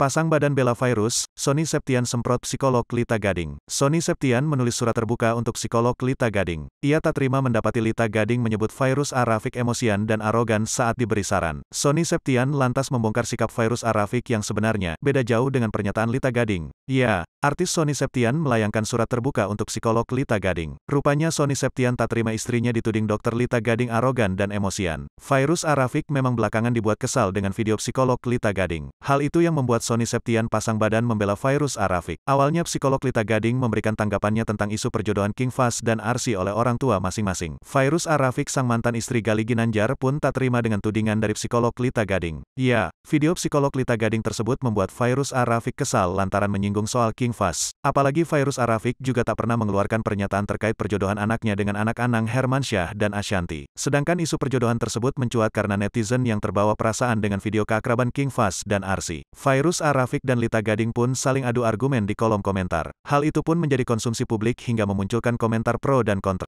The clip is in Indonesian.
Pasang badan bela virus, Sony Septian semprot psikolog Lita Gading. Sony Septian menulis surat terbuka untuk psikolog Lita Gading. Ia tak terima mendapati Lita Gading menyebut virus Arafik emosian dan arogan saat diberi saran. Sony Septian lantas membongkar sikap virus Arafik yang sebenarnya beda jauh dengan pernyataan Lita Gading. Ya, artis Sony Septian melayangkan surat terbuka untuk psikolog Lita Gading. Rupanya Sony Septian tak terima istrinya dituding dokter Lita Gading arogan dan emosian. Virus Arafik memang belakangan dibuat kesal dengan video psikolog Lita Gading. Hal itu yang membuat Sony Septian pasang badan membela virus Arafik. Awalnya psikolog Lita Gading memberikan tanggapannya tentang isu perjodohan King Fas dan Arsi oleh orang tua masing-masing. Virus Arafik sang mantan istri Gali Ginanjar pun tak terima dengan tudingan dari psikolog Lita Gading. Ya, video psikolog Lita Gading tersebut membuat virus Arafik kesal lantaran menyinggung soal King Fas. Apalagi virus Arafik juga tak pernah mengeluarkan pernyataan terkait perjodohan anaknya dengan anak Anang Hermansyah dan Ashanti. Sedangkan isu perjodohan tersebut mencuat karena netizen yang terbawa perasaan dengan video keakraban King Fas dan Arsi. Virus A. Rafiq dan Lita Gading pun saling adu argumen di kolom komentar. Hal itu pun menjadi konsumsi publik hingga memunculkan komentar pro dan kontra.